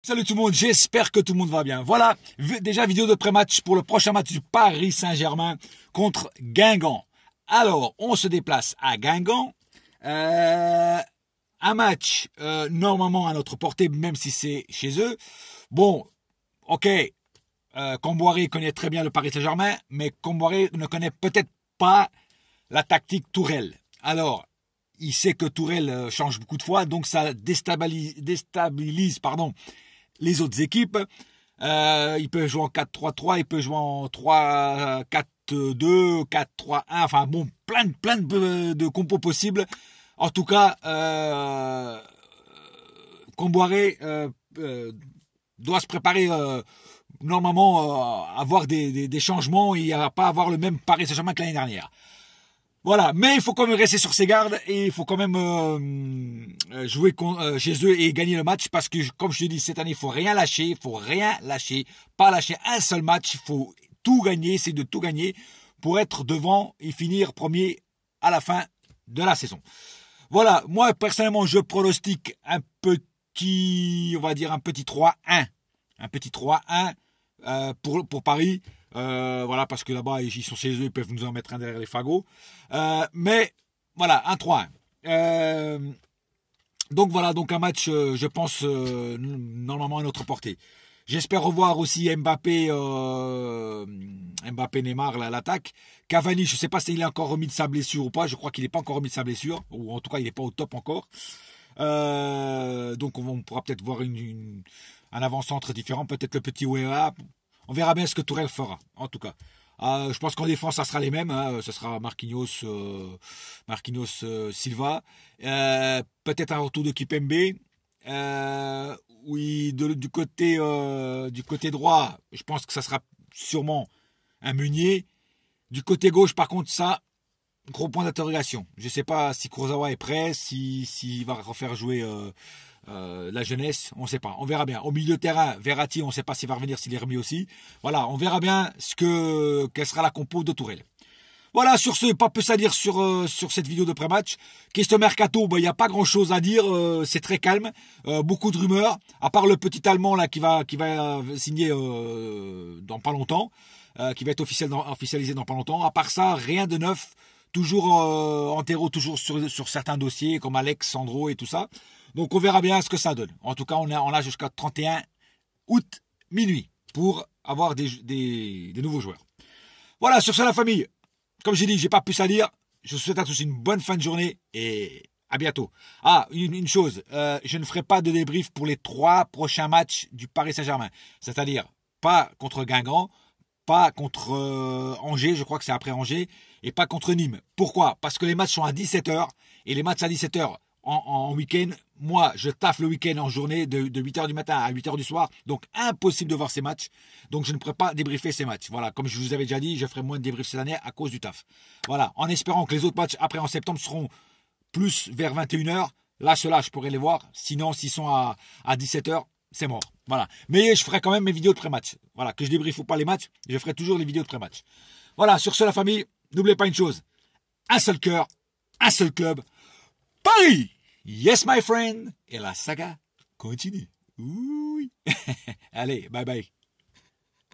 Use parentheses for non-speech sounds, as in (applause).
Salut tout le monde, j'espère que tout le monde va bien. Voilà, déjà vidéo de pré-match pour le prochain match du Paris Saint-Germain contre Guingamp. Alors, on se déplace à Guingamp. Euh, un match euh, normalement à notre portée, même si c'est chez eux. Bon, ok, euh, Comboiré connaît très bien le Paris Saint-Germain, mais Comboiré ne connaît peut-être pas la tactique Tourelle. Alors, il sait que Tourelle euh, change beaucoup de fois, donc ça déstabilise, déstabilise pardon, les autres équipes. Euh, il peut jouer en 4-3-3, il peut jouer en 3-4-2, 4-3-1, enfin bon, plein, de, plein de, compos possibles. En tout cas, euh, Comboiré euh, euh doit se préparer euh, normalement euh, à avoir des, des, des changements et à pas avoir le même Paris Saint-Germain que l'année dernière. Voilà, mais il faut quand même rester sur ses gardes et il faut quand même euh, euh, jouer euh, chez eux et gagner le match parce que, comme je te dis, cette année, il faut rien lâcher, il faut rien lâcher, pas lâcher un seul match, il faut tout gagner, c'est de tout gagner pour être devant et finir premier à la fin de la saison. Voilà, moi personnellement, je pronostique un petit, on va dire un petit 3-1, un petit 3-1 pour, pour Paris. Euh, voilà, parce que là-bas, ils sont chez eux, ils peuvent nous en mettre un derrière les fagots. Euh, mais voilà, un 3 euh, donc voilà, donc un match, je pense, normalement à notre portée. J'espère revoir aussi Mbappé, Mbappé Neymar à l'attaque. Cavani, je ne sais pas s'il est encore remis de sa blessure ou pas. Je crois qu'il n'est pas encore remis de sa blessure, ou en tout cas, il n'est pas au top encore. donc on, pourra peut-être voir une, un avant-centre différent, peut-être le petit Wea, on verra bien ce que Tourelle fera, en tout cas. Euh, je pense qu'en défense, ça sera les mêmes. Hein. Ça sera Marquinhos, euh, euh, Silva. Peut-être un retour de Kipembe. oui, du, côté, du côté droit, je pense que ça sera sûrement un Meunier. Du côté gauche, par contre, ça, gros point d'interrogation. Je ne sais pas si Kurosawa est prêt, s'il si, va refaire jouer euh, euh, la jeunesse, on ne sait pas. On verra bien. Au milieu de terrain, Verratti, on ne sait pas s'il va revenir, s'il est remis aussi. Voilà, on verra bien ce que quelle sera la compo de Tourelle. Voilà, sur ce, pas plus à dire sur, euh, sur cette vidéo de pré-match. Question mercato, bah, il n'y a pas grand-chose à dire, c'est très calme, beaucoup de rumeurs, à part le petit Allemand là qui va, qui va signer dans pas longtemps, qui va être officialisé dans pas longtemps. À part ça, rien de neuf, toujours en terreau, toujours sur, certains dossiers comme Alex, Sandro et tout ça. Donc on verra bien ce que ça donne. En tout cas, on a, on a jusqu'à 31 août minuit pour avoir des, nouveaux joueurs. Voilà, sur ce la famille, comme j'ai dit, j'ai pas plus à dire. Je vous souhaite à tous une bonne fin de journée et à bientôt. Ah, une, chose, euh, je ne ferai pas de débrief pour les trois prochains matchs du Paris Saint-Germain. C'est-à-dire pas contre Guingamp, pas contre euh, Angers, je crois que c'est après Angers, et pas contre Nîmes. Pourquoi Parce que les matchs sont à 17h, et les matchs à 17h en, en week-end, moi je taffe le week-end en journée de, 8h du matin à 8h du soir, donc impossible de voir ces matchs, donc je ne pourrai pas débriefer ces matchs. Voilà, comme je vous avais déjà dit, je ferai moins de débriefs cette année à cause du taf. Voilà, en espérant que les autres matchs après en septembre seront plus vers 21h, là cela, là je pourrais les voir, sinon s'ils sont à, à 17h, c'est mort. Voilà. Mais je ferai quand même mes vidéos de pré-match. Voilà. Que je débriefe ou pas les matchs, je ferai toujours les vidéos de pré-match. Voilà. Sur ce, la famille, n'oubliez pas une chose. Un seul cœur, un seul club. Paris! Yes, my friend! Et la saga continue. Oui. (laughs) Allez, bye bye.